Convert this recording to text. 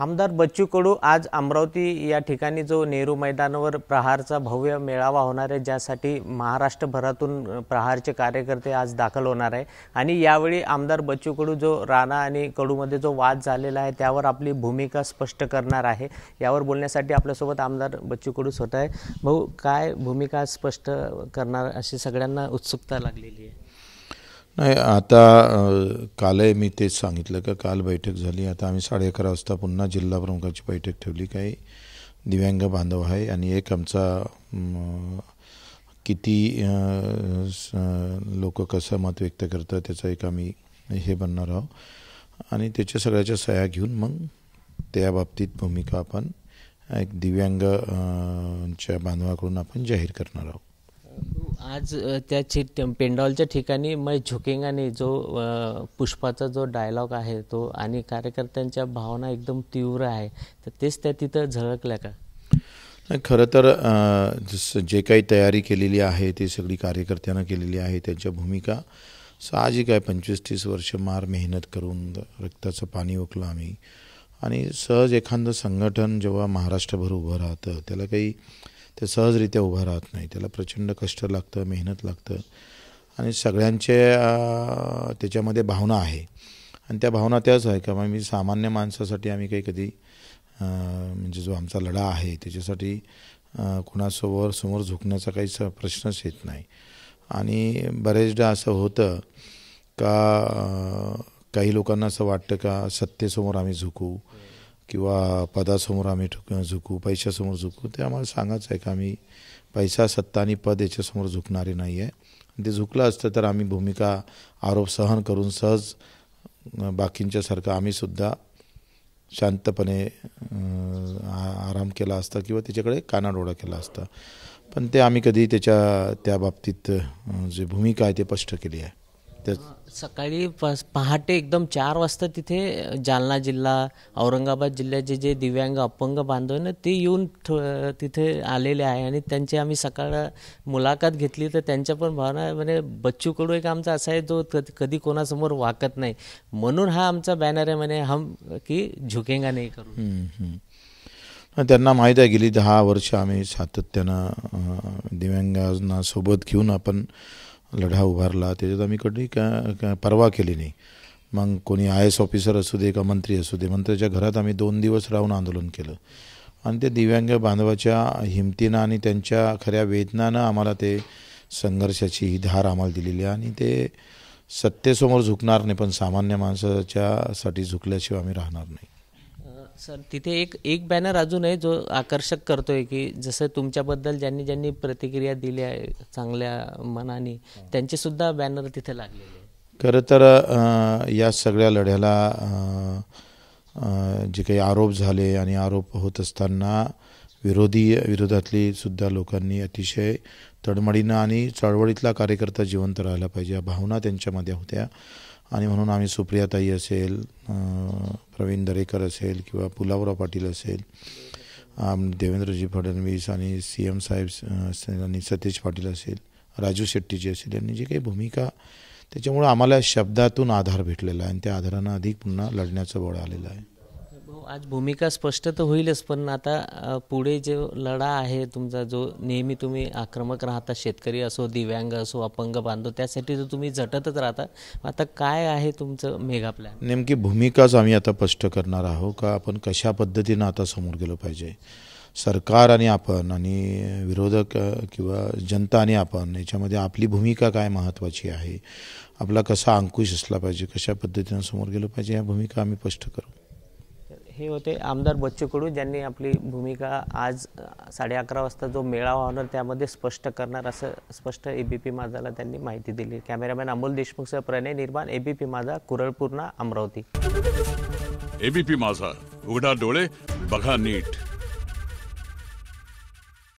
आमदार बच्चू कडू आज अमरावती या ठिकाणी जो नेहरू मैदानावर प्रहारचा भव्य मेळावा होणार आहे ज्यासाठी महाराष्ट्रभरातून प्रहारचे कार्यकर्ते आज दाखल होणार आहे आणि यावेळी आमदार बच्चू कडू जो राणा आणि कडूमध्ये जो वाद झालेला आहे त्यावर आपली भूमिका स्पष्ट करणार आहे यावर बोलण्यासाठी आपल्यासोबत आमदार बच्चू कडू स्वतः आहे भाऊ काय भूमिका स्पष्ट करणार अशी सगळ्यांना उत्सुकता लागलेली आहे नाही आता काल मी तेच सांगितलं का काल बैठक झाली आता आम्ही साडे अकरा वाजता पुन्हा जिल्हा प्रमुखाची बैठक ठेवली काही दिव्यांग बांधव आहे आणि एक आमचा किती लोक कसं मत व्यक्त करतात त्याचं एक आम्ही हे बनणार आहोत आणि त्याच्या सगळ्याच्या सह्या घेऊन मग त्या बाबतीत भूमिका आपण एक दिव्यांगच्या बांधवाकडून आपण जाहीर करणार आहोत आज त्या चि पेंडॉलच्या ठिकाणी मै झुकिंगाने जो पुष्पाचा जो डायलॉग आहे तो आणि कार्यकर्त्यांच्या भावना एकदम तीव्र आहे तर तेच त्या तिथं झळकल्या का खरं तर जे काही तयारी केलेली आहे ती सगळी कार्यकर्त्यांना केलेली आहे त्यांच्या भूमिका साहजिक आहे पंचवीस तीस वर्ष मार मेहनत करून रक्ताचं पाणी ओकलं आम्ही आणि सहज एखादं संघटन जेव्हा महाराष्ट्रभर उभं राहतं त्याला काही ते सहजरित्या उभं राहत नाही त्याला प्रचंड कष्ट लागतं मेहनत लागतं आणि सगळ्यांचे त्याच्यामध्ये भावना आहे आणि त्या भावना त्याच आहे का मी सामान्य माणसासाठी आम्ही काही कधी म्हणजे जो आमचा लढा आहे त्याच्यासाठी कुणासमोर समोर झुकण्याचा काही स प्रश्नच येत नाही आणि बरेचदा असं होतं का काही लोकांना असं वाटतं का सत्तेसमोर आम्ही झुकू किंवा पदासमोर आम्ही झुकू पैशासमोर झुकू ते आम्हाला सांगायचं आहे का आम्ही पैसा सत्ता आणि पद याच्यासमोर झुकणारे नाही आहे ते झुकलं असतं तर आम्ही भूमिका आरोप सहन करून सहज बाकींच्यासारखं आम्हीसुद्धा शांतपणे आराम केला असता किंवा त्याच्याकडे कानाडोळा केला असता पण ते आम्ही कधी त्याच्या त्या बाबतीत जे भूमिका आहे ते स्पष्ट केली आहे सकाळी पहाटे एकदम चार वाजता तिथे जालना जिल्हा औरंगाबाद जिल्ह्याचे जे दिव्यांग अपंग बांधव ना ते येऊन तिथे आलेले आहे आणि त्यांची आम्ही सकाळ मुलाखत घेतली तर त्यांच्या पण भावना म्हणजे बच्चू कडू एक आमचा असा आहे जो कधी कोणासमोर वाकत नाही म्हणून हा आमचा बॅनर आहे म्हणे हम की झुकेंगा नाही करू त्यांना माहीत आहे गेली दहा वर्ष आम्ही सातत्यानं दिव्यांगांना सोबत घेऊन आपण लढा उभारला त्याच्यात आम्ही कधी का परवा केली नाही मग कोणी आय एस ऑफिसर असू दे का मंत्री असू दे मंत्र्याच्या घरात आम्ही दोन दिवस राहून आंदोलन केलं आणि ते दिव्यांग बांधवाच्या हिमतीनं आणि त्यांच्या खऱ्या वेदनानं आम्हाला ते संघर्षाची ही धार आम्हाला दिलेली आहे आणि ते सत्तेसमोर झुकणार नाही पण सामान्य माणसाच्यासाठी झुकल्याशिवाय आम्ही राहणार नाही सर तिथे एक एक बॅनर अजून आहे जो आकर्षक करतोय की जसं तुमच्याबद्दल ज्यांनी ज्यांनी प्रतिक्रिया दिल्या आहे चांगल्या मनाने त्यांचे सुद्धा बॅनर तिथे लागलेले खर तर या सगळ्या लढ्याला जे काही आरोप झाले आणि आरोप होत असताना विरोधी विरोधातली सुद्धा लोकांनी अतिशय तडमडीनं आणि चळवळीतला कार्यकर्ता जिवंत राहिला पाहिजे या भावना त्यांच्यामध्ये होत्या आणि म्हणून आम्ही सुप्रियाताई असेल प्रवीण दरेकर असेल किंवा पुलावराव पाटील असेल देवेंद्रजी फडणवीस आणि सी एम साहेब असेल आणि सतीश पाटील असेल राजू शेट्टीजी असेल यांनी जी काही भूमिका त्याच्यामुळं आम्हाला शब्दातून आधार भेटलेला आहे आणि त्या आधारानं अधिक पुन्हा लढण्याचं बळ आलेलं आहे आज भूमिका स्पष्ट तर होईलच पण आता पुढे जो लढा आहे तुमचा जो नेहमी तुम्ही आक्रमक राहता शेतकरी असो दिव्यांग असो अपंग बांधव त्यासाठी तर तुम्ही झटतच राहता आता काय आहे तुमचं मेगा प्लॅन नेमकी भूमिकाच आम्ही आता स्पष्ट करणार आहोत का आपण कशा पद्धतीनं आता समोर गेलो पाहिजे सरकार आणि आपण आणि विरोधक किंवा जनता आणि आपण याच्यामध्ये आपली भूमिका काय महत्त्वाची आहे आपला कसा अंकुश असला पाहिजे कशा पद्धतीनं समोर गेलो पाहिजे या भूमिका आम्ही स्पष्ट करू हे होते आमदार बच्चू कडू ज्यांनी आपली भूमिका आज साडे अकरा वाजता जो मेळावा होणार त्यामध्ये स्पष्ट करणार असं स्पष्ट एबीपी माझाला त्यांनी माहिती दिली कॅमेरामॅन अमोल देशमुखसह प्रणय निर्माण एबीपी माझा कुरळपूर्णा अमरावती एबीपी माझा उघडा डोळे बघा नीट